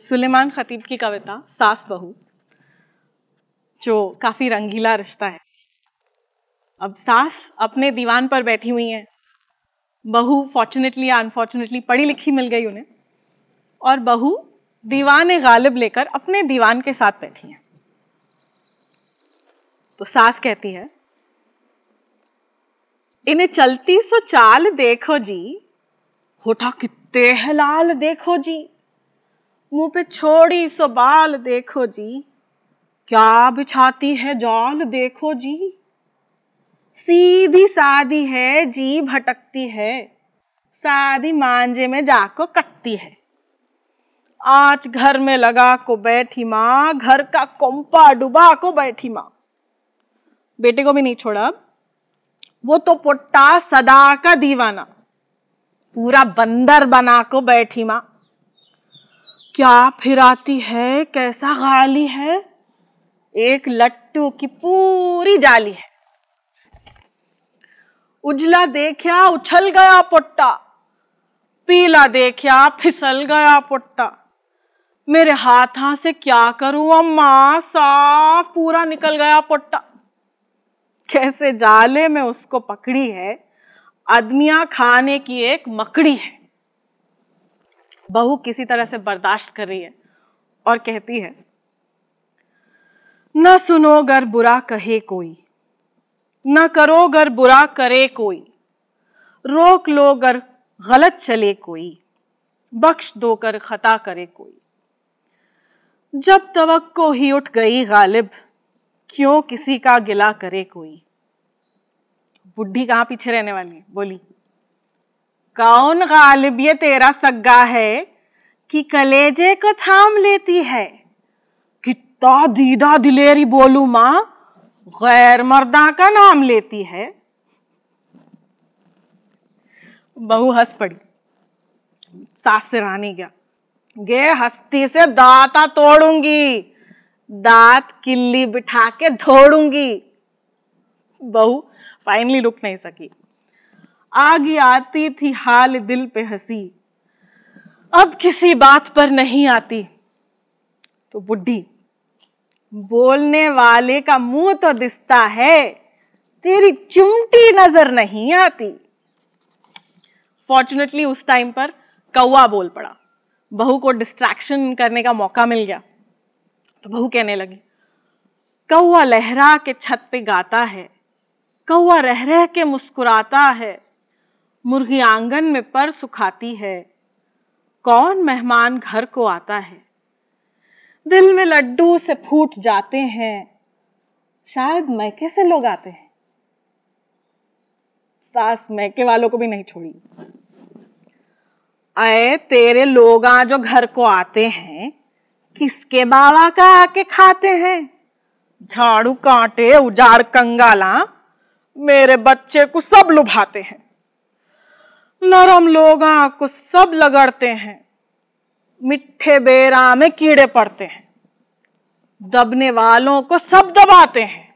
सुलेमान ख़तीब की कविता सास बहू जो काफ़ी रंगीला रिश्ता है अब सास अपने दीवान पर बैठी हुई हैं बहू फॉर्चुनेटली या अनफॉर्चुनेटली पढ़ी लिखी मिल गई उन्हें और बहू दीवान गालिब लेकर अपने दीवान के साथ बैठी हैं तो सास कहती है इन्हें चलती सो चाल देखो जी होठा कितने लाल देखो जी मुंह पे छोड़ी सो बाल देखो जी क्या बिछाती है जाल देखो जी सीधी सादी है जी भटकती है सादी मांझे में जाको कटती है आज घर में लगा को बैठी माँ घर का कोंपा डुबा को बैठी माँ बेटे को भी नहीं छोड़ा वो तो पुट्टा सदा का दीवाना पूरा बंदर बना को बैठी माँ क्या फिराती है कैसा गाली है एक लट्टू की पूरी जाली है उजला देखा उछल गया पुट्टा पीला देखा फिसल गया पुट्टा मेरे हाथा से क्या करूं अम्मा साफ पूरा निकल गया पुट्टा कैसे जाले में उसको पकड़ी है आदमिया खाने की एक मकड़ी है बहू किसी तरह से बर्दाश्त कर रही है और कहती है न सुनो गर बुरा कहे कोई न करो गर बुरा करे कोई रोक लो गर गलत चले कोई बख्श दो कर खता करे कोई जब तवक्को ही उठ गई गालिब क्यों किसी का गिला करे कोई बुढ़ी कहाँ पीछे रहने वाली है बोली कौन गालिब ये तेरा सग्गा है कि कलेजे को थाम लेती है कितना दीदा दिलेरी बोलू माँ गैर मर्दा का नाम लेती है बहू हंस पड़ी सास से रानी गया गे हस्ती से दाता तोड़ूंगी दांत किल्ली बिठा के धोड़ूंगी बहू फाइनली रुक नहीं सकी आगे आती थी हाल दिल पे हंसी अब किसी बात पर नहीं आती तो बुढ़ी बोलने वाले का मुंह तो दिसता है तेरी चिमटी नजर नहीं आती फॉर्चुनेटली उस टाइम पर कौआ बोल पड़ा बहू को डिस्ट्रैक्शन करने का मौका मिल गया तो बहू कहने लगी कौआ लहरा के छत पे गाता है कौआ रह रह के मुस्कुराता है मुर्गी आंगन में पर सुखाती है कौन मेहमान घर को आता है दिल में लड्डू से फूट जाते हैं शायद मैके से लोग आते हैं सास मैके वालों को भी नहीं छोड़ी अये तेरे लोग जो घर को आते हैं किसके बाबा का आके खाते हैं झाड़ू कांटे उजाड़ कंगाला मेरे बच्चे को सब लुभाते हैं नरम लोग को सब लगड़ते हैं मिठे बेरा में कीड़े पड़ते हैं दबने वालों को सब दबाते हैं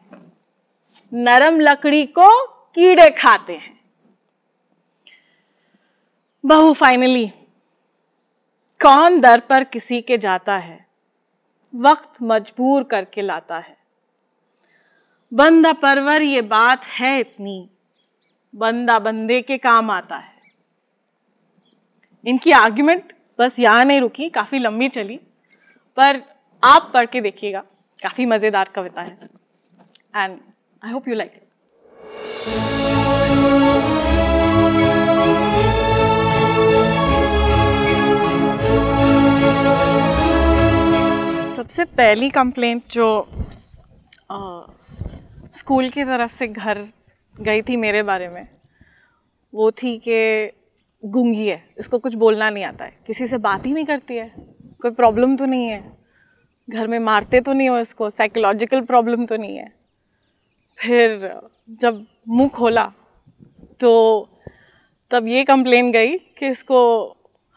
नरम लकड़ी को कीड़े खाते हैं बहु फाइनली कौन दर पर किसी के जाता है वक्त मजबूर करके लाता है बंदा परवर ये बात है इतनी बंदा बंदे के काम आता है इनकी आर्ग्यूमेंट बस यहाँ नहीं रुकी काफ़ी लंबी चली पर आप पढ़ के देखिएगा काफ़ी मज़ेदार कविता है and I hope you like it सबसे पहली कंप्लेंट जो आ, स्कूल की तरफ से घर गई थी मेरे बारे में वो थी कि गूंगी है इसको कुछ बोलना नहीं आता है किसी से बात ही नहीं करती है कोई प्रॉब्लम तो नहीं है घर में मारते तो नहीं हो इसको साइकोलॉजिकल प्रॉब्लम तो नहीं है फिर जब मुंह खोला तो तब ये कंप्लेन गई कि इसको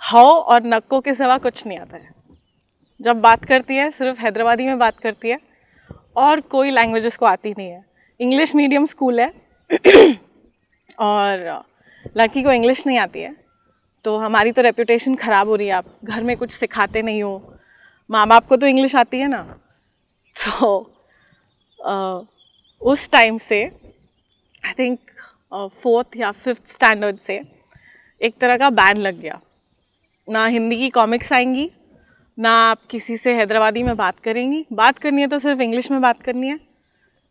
हाओ और नक्को के सिवा कुछ नहीं आता है जब बात करती है सिर्फ हैदराबादी में बात करती है और कोई लैंग्वेज उसको आती नहीं है इंग्लिश मीडियम स्कूल है और लड़की को इंग्लिश नहीं आती है तो हमारी तो रेपुटेशन ख़राब हो रही है आप घर में कुछ सिखाते नहीं हो माँ बाप को तो इंग्लिश आती है ना तो आ, उस टाइम से आई थिंक फोर्थ या फिफ्थ स्टैंडर्ड से एक तरह का बैन लग गया ना हिंदी की कॉमिक्स आएंगी ना आप किसी से हैदराबादी में बात करेंगी बात करनी है तो सिर्फ इंग्लिश में बात करनी है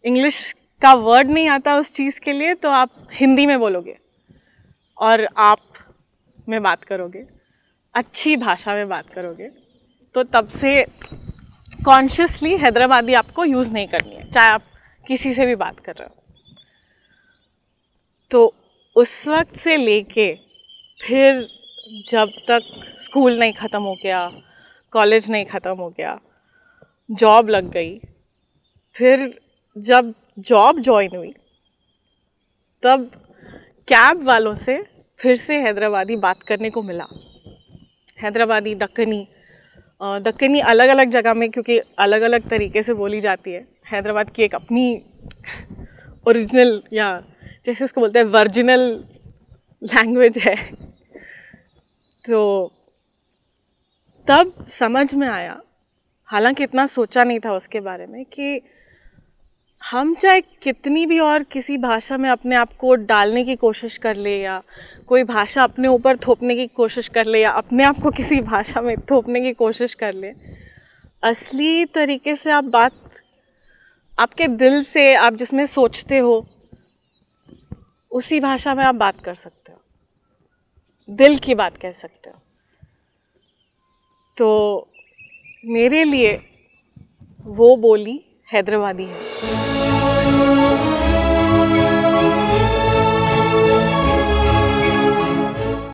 इंग्लिश का वर्ड नहीं आता उस चीज़ के लिए तो आप हिंदी में बोलोगे और आप में बात करोगे अच्छी भाषा में बात करोगे तो तब से कॉन्शियसली हैदराबादी आपको यूज़ नहीं करनी है चाहे आप किसी से भी बात कर रहे हो तो उस वक्त से लेके फिर जब तक स्कूल नहीं ख़त्म हो गया कॉलेज नहीं ख़त्म हो गया जॉब लग गई फिर जब जॉब ज्वाइन हुई तब कैब वालों से फिर से हैदराबादी बात करने को मिला हैदराबादी दक्कनी दक्कनी अलग अलग जगह में क्योंकि अलग अलग तरीके से बोली जाती है हैदराबाद की एक अपनी ओरिजिनल या जैसे उसको बोलते हैं वर्जिनल लैंग्वेज है तो तब समझ में आया हालांकि इतना सोचा नहीं था उसके बारे में कि हम चाहे कितनी भी और किसी भाषा में अपने आप को डालने की कोशिश कर ले या कोई भाषा अपने ऊपर थोपने की कोशिश कर ले या अपने आप को किसी भाषा में थोपने की कोशिश कर ले असली तरीके से आप बात आपके दिल से आप जिसमें सोचते हो उसी भाषा में आप बात कर सकते हो दिल की बात कह सकते हो तो मेरे लिए वो बोली हैदराबादी है